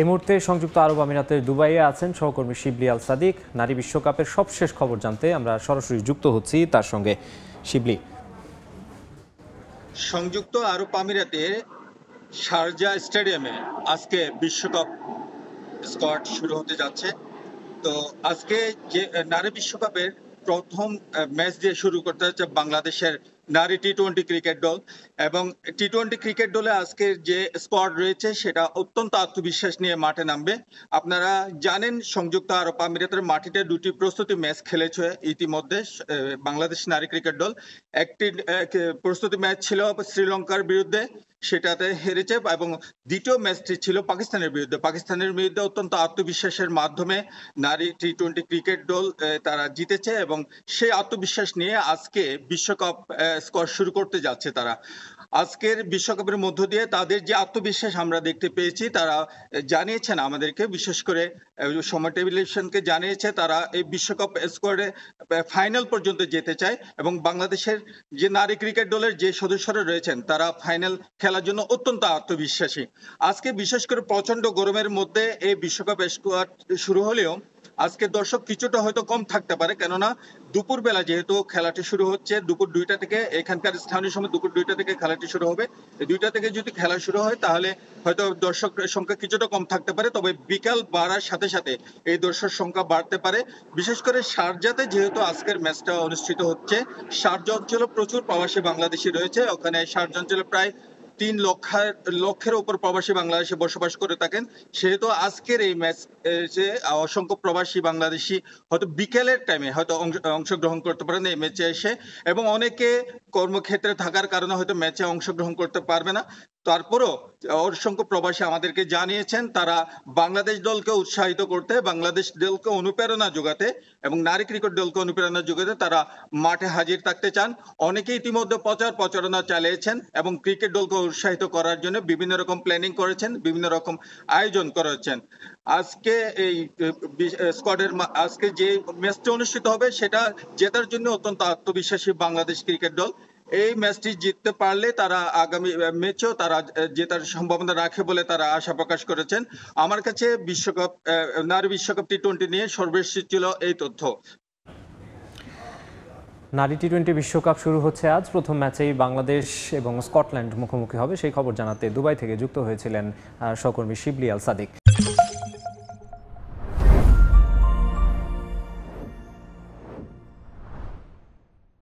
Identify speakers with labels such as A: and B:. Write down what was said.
A: এই মুহূর্তে সংযুক্ত আরব আমিরাতের দুবাইয়ে আছেন সহকর্মী শিবলি আল সাদিক নারী বিশ্বকাপের সবশেষ খবর জানতে আমরা সরাসরি যুক্ত হচ্ছি তার সঙ্গে শিবলি
B: সংযুক্ত আরব আমিরাতের শারজা স্টেডিয়ামে আজকে বিশ্বকাপ স্কট শুরু হতে যাচ্ছে তো আজকে যে নারী বিশ্বকাপের প্রথম ম্যাচ দিয়ে শুরু করতে হচ্ছে বাংলাদেশের নারী টি টোয়েন্টি ক্রিকেট দল এবং টি টোয়েন্টি ক্রিকেট দলে আজকে যে স্কোয়াড রয়েছে সেটা অত্যন্ত আত্মবিশ্বাস নিয়ে মাঠে নামবে আপনারা জানেন সংযুক্ত আরব আমিরাতের মাটিতে দুটি প্রস্তুতি ম্যাচ খেলেছে ইতিমধ্যে বাংলাদেশ নারী ক্রিকেট দল একটি প্রস্তুতি ম্যাচ ছিল শ্রীলঙ্কার বিরুদ্ধে সেটাতে হেরেছে এবং দ্বিতীয় ম্যাচটি ছিল পাকিস্তানের বিরুদ্ধে পাকিস্তানের বিরুদ্ধে অত্যন্ত আত্মবিশ্বাসের মাধ্যমে নারী টি টোয়েন্টি ক্রিকেট দল তারা জিতেছে এবং সেই আত্মবিশ্বাস নিয়ে আজকে বিশ্বকাপ স্কোর শুরু করতে যাচ্ছে তারা আজকের বিশ্বকাপের মধ্য দিয়ে তাদের যে আত্মবিশ্বাস আমরা দেখতে পেয়েছি তারা জানিয়েছেন আমাদেরকে বিশেষ করে সময় টেবিলেশনকে জানিয়েছে তারা এই বিশ্বকাপ স্কোয়াডে ফাইনাল পর্যন্ত যেতে চায় এবং বাংলাদেশের যে নারী ক্রিকেট দলের যে সদস্যরা রয়েছেন তারা ফাইনাল খেলা খেলার জন্য অত্যন্ত আত্মবিশ্বাসী আজকে বিশেষ করে প্রচন্ড গরমের মধ্যে এই বিশ্বকাপ স্কোয়াড শুরু হলেও আজকে দর্শক কিছুটা হয়তো কম থাকতে পারে কেননা দুপুর বেলা যেহেতু খেলাটি শুরু হচ্ছে দুপুর দুইটা থেকে এখানকার স্থানীয় সময় দুপুর দুইটা থেকে খেলাটি শুরু হবে দুইটা থেকে যদি খেলা শুরু হয় তাহলে হয়তো দর্শক সংখ্যা কিছুটা কম থাকতে পারে তবে বিকাল বাড়ার সাথে সাথে এই দর্শক সংখ্যা বাড়তে পারে বিশেষ করে সারজাতে যেহেতু আজকের ম্যাচটা অনুষ্ঠিত হচ্ছে সারজা অঞ্চলে প্রচুর প্রবাসী বাংলাদেশি রয়েছে ওখানে সারজা অঞ্চলে প্রায় তিন লক্ষের লক্ষের ওপর প্রবাসী বাংলাদেশে বসবাস করে থাকেন সেহেতু আজকের এই ম্যাচে অসংখ্য প্রবাসী বাংলাদেশি হয়তো বিকেলের টাইমে হয়তো অংশগ্রহণ করতে পারেন এই ম্যাচে এসে এবং অনেকে কর্মক্ষেত্রে থাকার কারণে হয়তো ম্যাচে অংশগ্রহণ করতে পারবে না তারপরও অসংখ্য প্রবাসী আমাদেরকে জানিয়েছেন তারা বাংলাদেশ দলকে উৎসাহিত করতে বাংলাদেশ দলকে অনুপ্রেরণা যোগাতে এবং নারী ক্রিকেট দলকে অনুপ্রেরণা যোগাতে তারা মাঠে হাজির থাকতে চান অনেকে ইতিমধ্যে প্রচার প্রচারণা চালিয়েছেন এবং ক্রিকেট দলকে উৎসাহিত করার জন্য বিভিন্ন রকম প্ল্যানিং করেছেন বিভিন্ন রকম আয়োজন করেছেন আজকে এই স্কোয়াডের আজকে যে ম্যাচটা অনুষ্ঠিত হবে সেটা জেতার জন্য অত্যন্ত আত্মবিশ্বাসী বাংলাদেশ ক্রিকেট দল এই ম্যাচটি জিততে পারলে তারা আগামী ম্যাচেও তারা জেতার সম্ভাবনা রাখে বলে তারা আশা প্রকাশ করেছেন আমার কাছে বিশ্বকাপ নারী বিশ্বকাপ টি টোয়েন্টি নিয়ে সর্বশেষ ছিল এই তথ্য
A: নারী টি টোয়েন্টি বিশ্বকাপ শুরু হচ্ছে আজ প্রথম ম্যাচেই বাংলাদেশ এবং স্কটল্যান্ড মুখোমুখি হবে সেই খবর জানাতে দুবাই থেকে যুক্ত হয়েছিলেন সহকর্মী শিবলি আল সাদিক